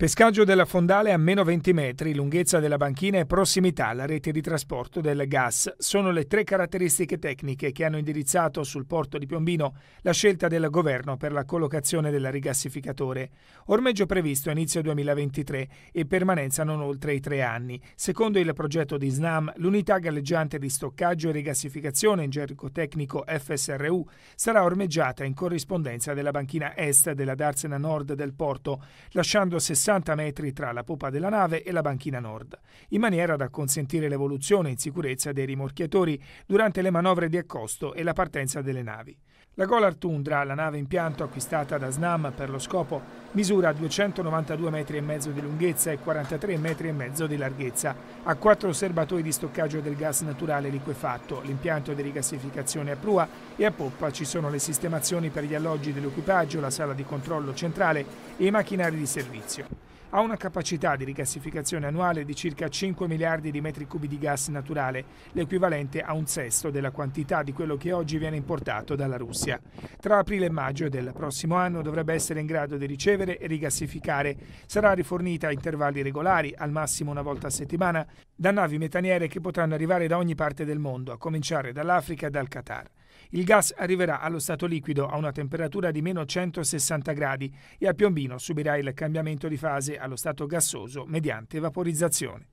Pescaggio della fondale a meno 20 metri, lunghezza della banchina e prossimità alla rete di trasporto del gas sono le tre caratteristiche tecniche che hanno indirizzato sul porto di Piombino la scelta del governo per la collocazione del rigassificatore. Ormeggio previsto a inizio 2023 e permanenza non oltre i tre anni. Secondo il progetto di SNAM, l'unità galleggiante di stoccaggio e rigassificazione in gergo tecnico FSRU sarà ormeggiata in corrispondenza della banchina est della darsena nord del porto, lasciando 60 60 metri tra la popa della nave e la banchina nord, in maniera da consentire l'evoluzione in sicurezza dei rimorchiatori durante le manovre di accosto e la partenza delle navi. La Golar Tundra, la nave impianto acquistata da SNAM per lo scopo, misura 292 metri e mezzo di lunghezza e 43 metri e mezzo di larghezza. Ha quattro serbatoi di stoccaggio del gas naturale liquefatto, l'impianto di rigassificazione a prua e a poppa ci sono le sistemazioni per gli alloggi dell'equipaggio, la sala di controllo centrale e i macchinari di servizio ha una capacità di rigassificazione annuale di circa 5 miliardi di metri cubi di gas naturale, l'equivalente a un sesto della quantità di quello che oggi viene importato dalla Russia. Tra aprile e maggio del prossimo anno dovrebbe essere in grado di ricevere e rigassificare. Sarà rifornita a intervalli regolari, al massimo una volta a settimana, da navi metaniere che potranno arrivare da ogni parte del mondo, a cominciare dall'Africa e dal Qatar. Il gas arriverà allo stato liquido a una temperatura di meno 160 gradi e a Piombino subirà il cambiamento di fase allo stato gassoso mediante vaporizzazione.